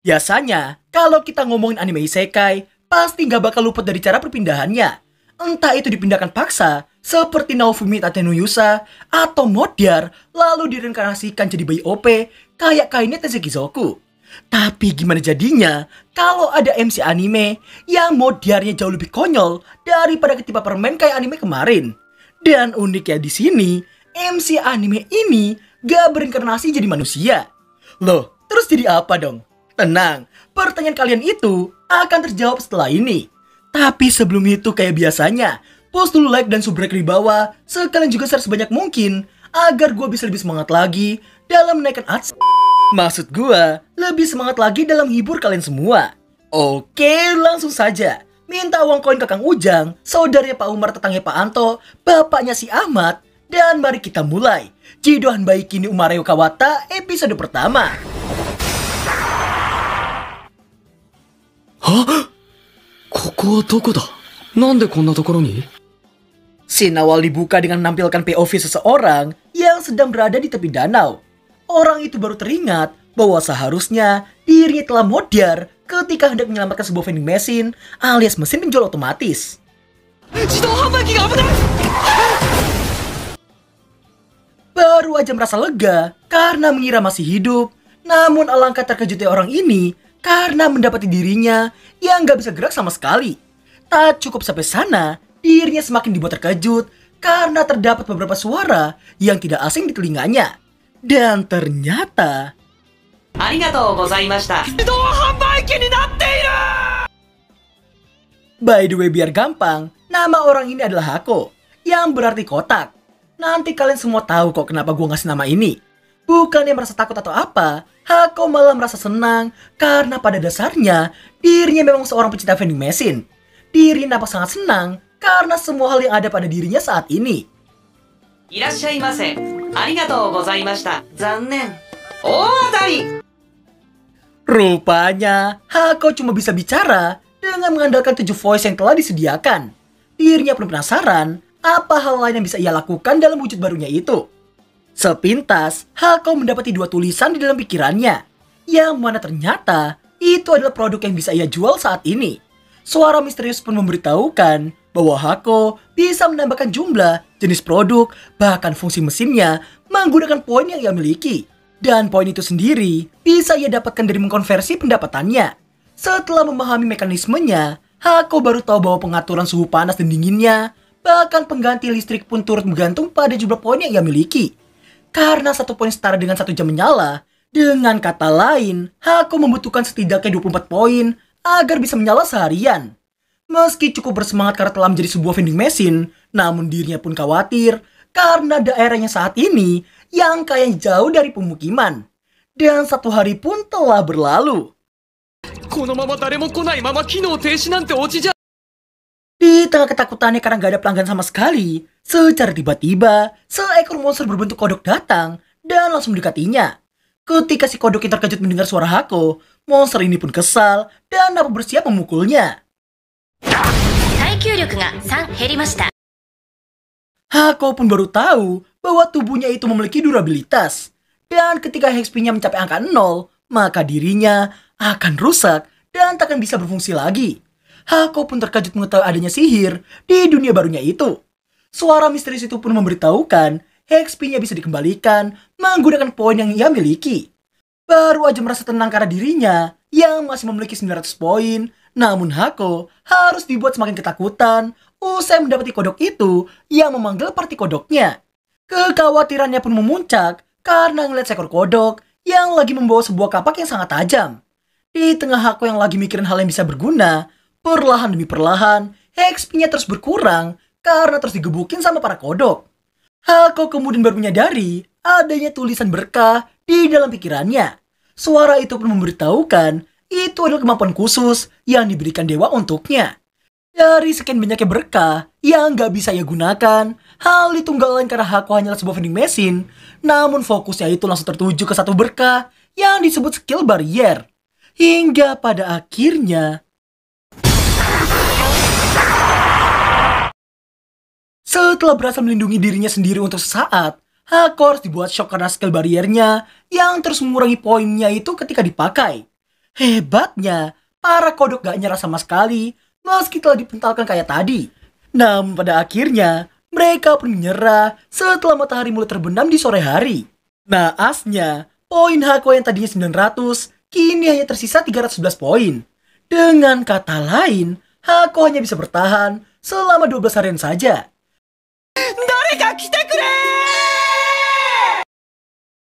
Biasanya, kalau kita ngomongin anime isekai, pasti nggak bakal luput dari cara perpindahannya. Entah itu dipindahkan paksa, seperti Naofumi Tatenuyusa, atau Modiar, lalu direinkarnasikan jadi bayi OP, kayak kainnya Zoku. Tapi gimana jadinya kalau ada MC anime yang modiarnya jauh lebih konyol daripada ketiba permen kayak anime kemarin. Dan uniknya di sini, MC anime ini gak berinkarnasi jadi manusia. Loh, terus jadi apa dong? Tenang, pertanyaan kalian itu akan terjawab setelah ini. Tapi sebelum itu kayak biasanya, post dulu like dan subrek di bawah, sekalian juga share sebanyak mungkin, agar gue bisa lebih semangat lagi dalam menaikkan ads. Maksud gue, lebih semangat lagi dalam hibur kalian semua. Oke, langsung saja. Minta uang koin ke Kang Ujang, saudaranya Pak Umar, tetangga Pak Anto, bapaknya si Ahmad, dan mari kita mulai. Jidohan Baikini Umar Kawata episode pertama. はここはどこだなんでこんなところに Scene awal dibuka dengan menampilkan POV seseorang yang sedang berada di tepi danau. Orang itu baru teringat bahwa seharusnya dirinya telah modar ketika hendak menyelamatkan sebuah vending mesin alias mesin penjual otomatis. Baru aja merasa lega karena mengira masih hidup. Namun alangkah terkejutnya orang ini karena mendapati dirinya yang gak bisa gerak sama sekali. Tak cukup sampai sana, dirinya semakin dibuat terkejut karena terdapat beberapa suara yang tidak asing di telinganya. Dan ternyata... By the way biar gampang, nama orang ini adalah Hako, yang berarti kotak. Nanti kalian semua tahu kok kenapa gue ngasih nama ini bukannya merasa takut atau apa, Hako malah merasa senang karena pada dasarnya dirinya memang seorang pecinta vending machine. Diri nampak sangat senang karena semua hal yang ada pada dirinya saat ini. Arigatou gozaimashita. Zannen. Rupanya, Hako cuma bisa bicara dengan mengandalkan tujuh voice yang telah disediakan. Dirinya pun penasaran apa hal lain yang bisa ia lakukan dalam wujud barunya itu. Sepintas, Halko mendapati dua tulisan di dalam pikirannya, yang mana ternyata itu adalah produk yang bisa ia jual saat ini. Suara misterius pun memberitahukan bahwa Hako bisa menambahkan jumlah, jenis produk, bahkan fungsi mesinnya menggunakan poin yang ia miliki. Dan poin itu sendiri bisa ia dapatkan dari mengkonversi pendapatannya. Setelah memahami mekanismenya, Hako baru tahu bahwa pengaturan suhu panas dan dinginnya, bahkan pengganti listrik pun turut bergantung pada jumlah poin yang ia miliki. Karena satu poin setara dengan satu jam menyala, dengan kata lain, aku membutuhkan setidaknya 24 poin agar bisa menyala seharian. Meski cukup bersemangat karena telah menjadi sebuah vending machine, namun dirinya pun khawatir karena daerahnya saat ini yang kaya jauh dari pemukiman. Dan satu hari pun telah berlalu. Di tengah ketakutannya karena gak ada pelanggan sama sekali, Secara tiba-tiba, seekor monster berbentuk kodok datang dan langsung mendekatinya. Ketika si kodok yang terkejut mendengar suara Hako, monster ini pun kesal dan dapat bersiap memukulnya. Hako pun baru tahu bahwa tubuhnya itu memiliki durabilitas. Dan ketika HP-nya mencapai angka 0, maka dirinya akan rusak dan tak akan bisa berfungsi lagi. Hako pun terkejut mengetahui adanya sihir di dunia barunya itu. Suara misterius itu pun memberitahukan XP-nya bisa dikembalikan menggunakan poin yang ia miliki. Baru aja merasa tenang karena dirinya yang masih memiliki 900 poin, namun Hako harus dibuat semakin ketakutan usai mendapati kodok itu yang memanggil party kodoknya. Kekhawatirannya pun memuncak karena melihat seekor kodok yang lagi membawa sebuah kapak yang sangat tajam. Di tengah Hako yang lagi mikirin hal yang bisa berguna, perlahan demi perlahan, XP-nya terus berkurang karena terus digebukin sama para kodok. Hako kemudian baru menyadari adanya tulisan berkah di dalam pikirannya. Suara itu pun memberitahukan itu adalah kemampuan khusus yang diberikan dewa untuknya. Dari sekian banyaknya berkah yang gak bisa ia gunakan, hal itu gak lain karena Hako hanyalah sebuah vending machine, namun fokusnya itu langsung tertuju ke satu berkah yang disebut skill barrier. Hingga pada akhirnya, Setelah berhasil melindungi dirinya sendiri untuk sesaat, Hakor dibuat shock karena skill bariernya yang terus mengurangi poinnya itu ketika dipakai. Hebatnya, para kodok gak nyerah sama sekali meski telah dipentalkan kayak tadi. Namun pada akhirnya, mereka pun menyerah setelah matahari mulai terbenam di sore hari. Naasnya, poin Hako yang tadinya 900 kini hanya tersisa 311 poin. Dengan kata lain, Hako hanya bisa bertahan selama 12 harian saja.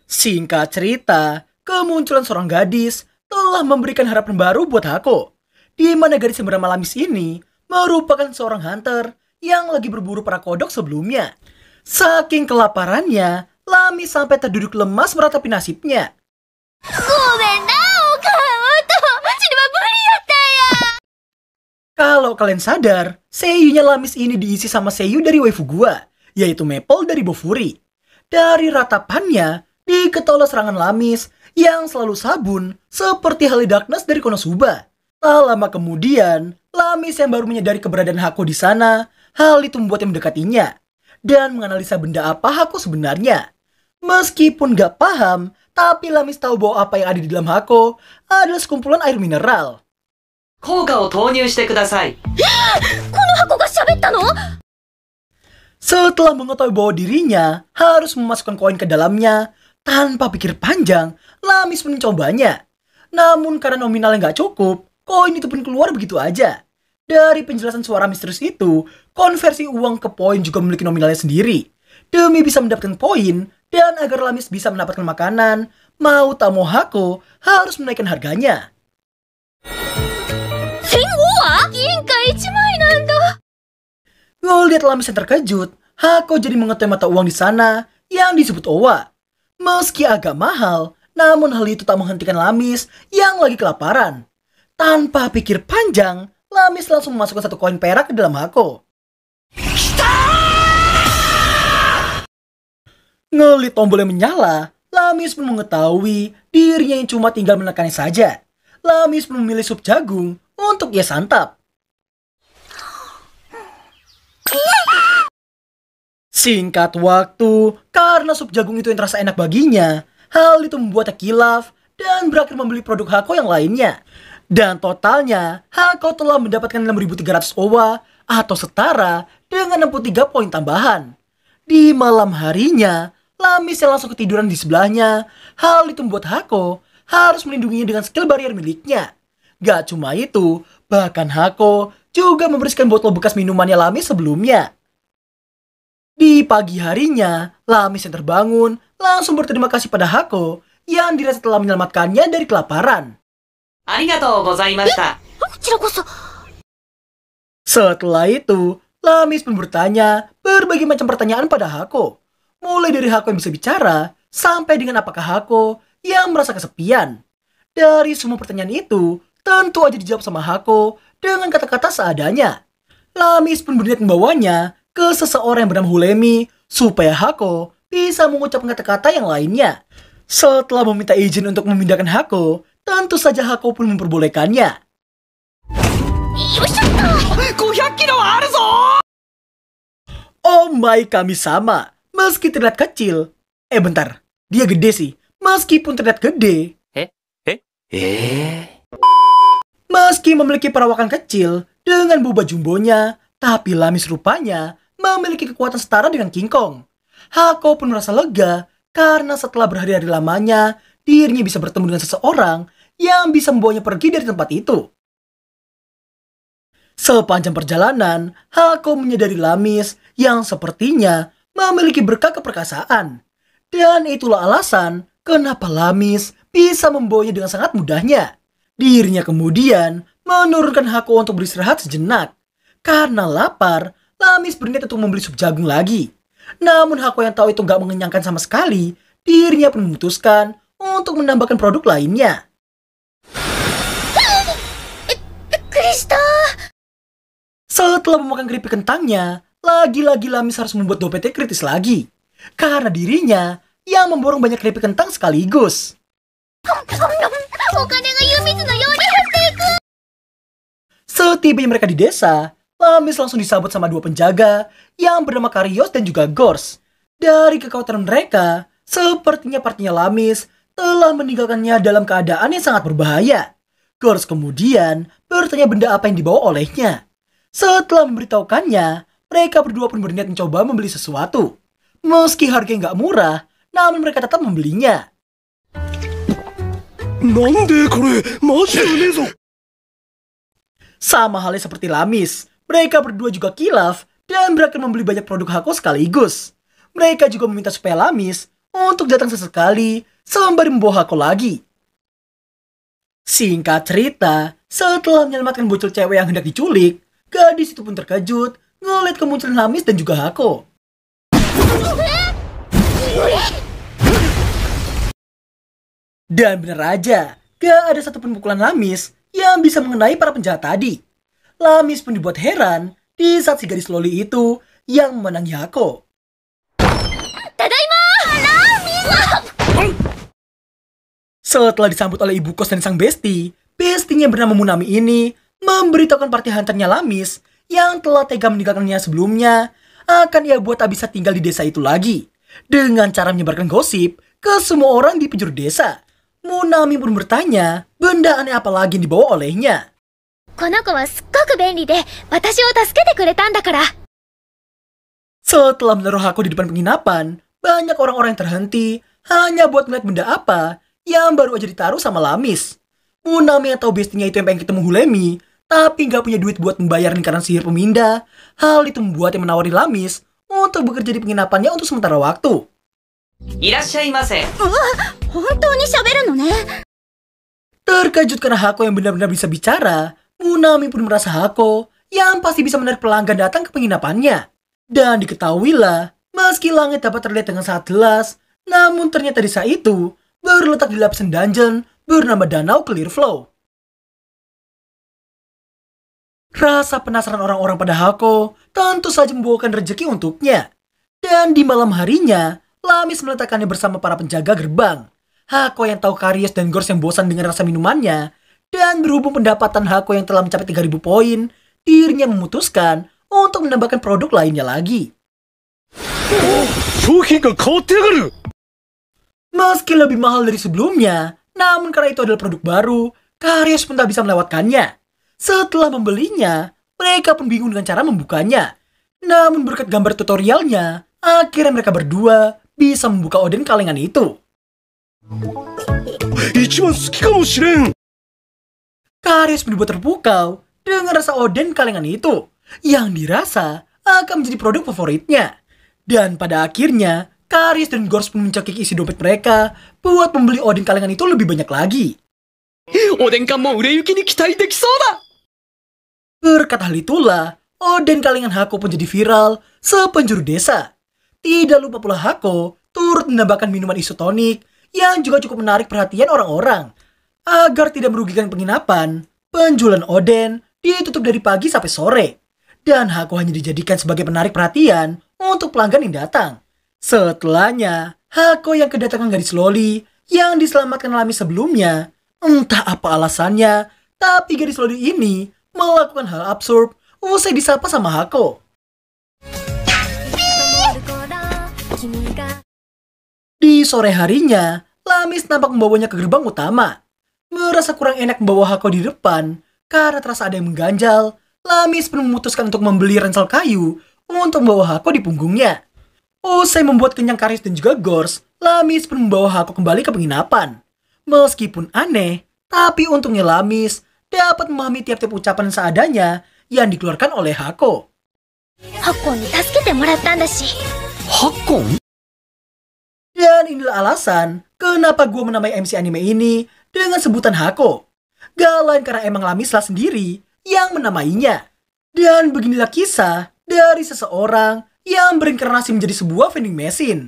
Singkat cerita, kemunculan seorang gadis telah memberikan harapan baru buat Hako. Di mana gadis yang bernama Lamis ini merupakan seorang hunter yang lagi berburu para kodok sebelumnya. Saking kelaparannya, Lamis sampai terduduk lemas meratapi nasibnya. Gomenai! kalau kalian sadar, seiyunya Lamis ini diisi sama seiyu dari waifu gua, yaitu Maple dari Bofuri. Dari ratapannya, diketola serangan Lamis yang selalu sabun seperti Halley Darkness dari Konosuba. Tak lama kemudian, Lamis yang baru menyadari keberadaan Hako di sana, hal itu membuatnya mendekatinya dan menganalisa benda apa Hako sebenarnya. Meskipun gak paham, tapi Lamis tahu bahwa apa yang ada di dalam Hako adalah sekumpulan air mineral. Setelah mengetahui bahwa dirinya harus memasukkan koin ke dalamnya, tanpa pikir panjang, Lamis mencobanya. Namun karena nominalnya nggak cukup, koin itu pun keluar begitu aja. Dari penjelasan suara misterius itu, konversi uang ke poin juga memiliki nominalnya sendiri. Demi bisa mendapatkan poin, dan agar Lamis bisa mendapatkan makanan, mau tak mau Hako harus menaikkan harganya. Lo lihat Lamisa terkejut, Hako jadi mengetahui mata uang di sana yang disebut Owa. Meski agak mahal, namun hal itu tak menghentikan Lamis yang lagi kelaparan. Tanpa pikir panjang, Lamis langsung memasukkan satu koin perak ke dalam Hako. Ngelit tombolnya menyala, Lamis pun mengetahui dirinya yang cuma tinggal menekannya saja. Lamis pun memilih sup jagung untuk ia santap. Singkat waktu, karena sup jagung itu yang terasa enak baginya, hal itu membuatnya kilaf dan berakhir membeli produk Hako yang lainnya. Dan totalnya, Hako telah mendapatkan 6.300 owa atau setara dengan 63 poin tambahan. Di malam harinya, Lami yang langsung ketiduran di sebelahnya. Hal itu membuat Hako harus melindunginya dengan skill barrier miliknya. Gak cuma itu, bahkan Hako juga membersihkan botol bekas minumannya Lami sebelumnya. Di pagi harinya, Lamis yang terbangun langsung berterima kasih pada Hako yang dirasa telah menyelamatkannya dari kelaparan. Arigatou gozaimashita. Setelah itu, Lamis pun bertanya berbagai macam pertanyaan pada Hako. Mulai dari Hako yang bisa bicara, sampai dengan apakah Hako yang merasa kesepian. Dari semua pertanyaan itu, tentu aja dijawab sama Hako dengan kata-kata seadanya. Lamis pun berniat membawanya ke seseorang yang bernama Hulemi supaya Hako bisa mengucapkan kata-kata yang lainnya. Setelah meminta izin untuk memindahkan Hako, tentu saja Hako pun memperbolehkannya. Oh my kami sama, meski terlihat kecil. Eh bentar, dia gede sih, meskipun terlihat gede. Eh? Eh? Eh? Meski memiliki perawakan kecil dengan buba jumbonya, tapi Lamis rupanya memiliki kekuatan setara dengan King Kong. Hako pun merasa lega karena setelah berhari-hari lamanya, dirinya bisa bertemu dengan seseorang yang bisa membawanya pergi dari tempat itu. Sepanjang perjalanan, Hako menyadari Lamis yang sepertinya memiliki berkah keperkasaan. Dan itulah alasan kenapa Lamis bisa membawanya dengan sangat mudahnya. Dirinya kemudian menurunkan Hako untuk beristirahat sejenak. Karena lapar, Lamis berniat untuk membeli sup jagung lagi. Namun Hako yang tahu itu nggak mengenyangkan sama sekali, dirinya pun memutuskan untuk menambahkan produk lainnya. Krista! Setelah memakan keripik kentangnya, lagi-lagi Lamis harus membuat dompetnya kritis lagi. Karena dirinya yang memborong banyak keripik kentang sekaligus. Setibanya mereka di desa, Lamis langsung disambut sama dua penjaga yang bernama Karios dan juga Gors. Dari kekhawatiran mereka, sepertinya partinya Lamis telah meninggalkannya dalam keadaan yang sangat berbahaya. Gors kemudian bertanya benda apa yang dibawa olehnya. Setelah memberitahukannya, mereka berdua pun berniat mencoba membeli sesuatu. Meski harganya nggak murah, namun mereka tetap membelinya. Nande kore, Sama halnya seperti Lamis, mereka berdua juga kilaf dan berakhir membeli banyak produk Hako sekaligus. Mereka juga meminta supaya Lamis untuk datang sesekali sambil membawa Hako lagi. Singkat cerita, setelah menyelamatkan bocil cewek yang hendak diculik, gadis itu pun terkejut ngeliat kemunculan Lamis dan juga Hako. Dan benar aja, gak ada satupun pukulan Lamis yang bisa mengenai para penjahat tadi. Lamis pun dibuat heran di saat si gadis loli itu yang menang Yako. Tadaima! Setelah disambut oleh ibu kos dan sang besti, bestinya bernama Munami ini memberitahukan party hunternya Lamis yang telah tega meninggalkannya sebelumnya akan ia buat tak bisa tinggal di desa itu lagi dengan cara menyebarkan gosip ke semua orang di penjuru desa. Munami pun bertanya, benda aneh apa lagi yang dibawa olehnya? この子はすっごく便利で、私を助けてくれたんだから。Setelah menaruh aku di depan penginapan, banyak orang-orang yang terhenti hanya buat melihat benda apa yang baru aja ditaruh sama Lamis. Munami yang tahu bestinya itu yang pengen ketemu Hulemi, tapi nggak punya duit buat membayar lingkaran sihir pemindah. Hal itu membuat yang menawari Lamis untuk bekerja di penginapannya untuk sementara waktu. Irashaimase. Terkejut karena Hako yang benar-benar bisa bicara, Nami pun merasa Hako yang pasti bisa menarik pelanggan datang ke penginapannya. Dan diketahuilah, meski langit dapat terlihat dengan sangat jelas, namun ternyata desa itu berletak di lapisan dungeon bernama Danau Clear Flow. Rasa penasaran orang-orang pada Hako tentu saja membawakan rejeki untuknya. Dan di malam harinya, Lamis meletakkannya bersama para penjaga gerbang. Hako yang tahu Karies dan Gors yang bosan dengan rasa minumannya, dan berhubung pendapatan Hako yang telah mencapai 3000 poin, dirinya memutuskan untuk menambahkan produk lainnya lagi. Meski lebih mahal dari sebelumnya, namun karena itu adalah produk baru, pun tak bisa melewatkannya. Setelah membelinya, mereka pun bingung dengan cara membukanya. Namun berkat gambar tutorialnya, akhirnya mereka berdua bisa membuka Odin kalengan itu. Karis berbuat terpukau dengan rasa oden kalengan itu yang dirasa akan menjadi produk favoritnya. Dan pada akhirnya, Karis dan Gors pun mencekik isi dompet mereka buat membeli oden kalengan itu lebih banyak lagi. Oden kamu udah yakin kita kitai dekisou Berkat hal itulah, oden kalengan Hako pun jadi viral sepenjuru desa. Tidak lupa pula Hako turut menambahkan minuman isotonik yang juga cukup menarik perhatian orang-orang Agar tidak merugikan penginapan, penjualan oden ditutup dari pagi sampai sore. Dan Hako hanya dijadikan sebagai penarik perhatian untuk pelanggan yang datang. Setelahnya, Hako yang kedatangan gadis Loli yang diselamatkan Lami sebelumnya, entah apa alasannya, tapi gadis Loli ini melakukan hal absurd usai disapa sama Hako. Di sore harinya, Lamis nampak membawanya ke gerbang utama. Rasa kurang enak membawa Hako di depan karena terasa ada yang mengganjal, Lamis pun memutuskan untuk membeli ransel kayu untuk membawa Hako di punggungnya. Usai membuat kenyang Karis dan juga Gors, Lamis pun membawa Hako kembali ke penginapan. Meskipun aneh, tapi untungnya Lamis dapat memahami tiap-tiap ucapan seadanya yang dikeluarkan oleh Hako. Hako ni tasukete shi. Hako? Dan inilah alasan kenapa gue menamai MC anime ini dengan sebutan Hako. Gak lain karena emang Lamisla sendiri yang menamainya. Dan beginilah kisah dari seseorang yang berinkarnasi menjadi sebuah vending machine.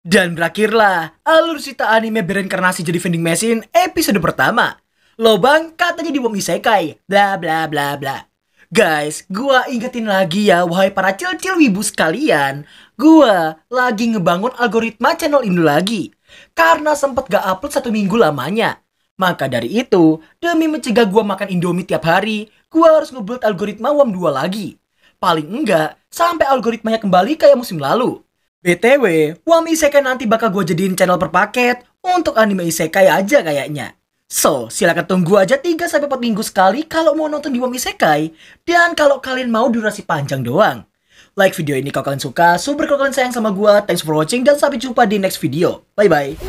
Dan berakhirlah alur cerita anime berinkarnasi jadi vending machine episode pertama. Lobang katanya di bumi isekai, bla bla bla bla. Guys, gua ingetin lagi ya, wahai para cil-cil wibu sekalian, gua lagi ngebangun algoritma channel ini lagi. Karena sempet gak upload satu minggu lamanya. Maka dari itu, demi mencegah gua makan Indomie tiap hari, gua harus ngebuild algoritma WAM2 lagi. Paling enggak, sampai algoritmanya kembali kayak musim lalu. BTW, WAM Isekai nanti bakal gua jadiin channel per paket untuk anime Isekai aja kayaknya. So, silahkan tunggu aja 3-4 minggu sekali kalau mau nonton di Wami Sekai dan kalau kalian mau durasi panjang doang. Like video ini kalau kalian suka, super kalau kalian sayang sama gua, thanks for watching dan sampai jumpa di next video. Bye-bye.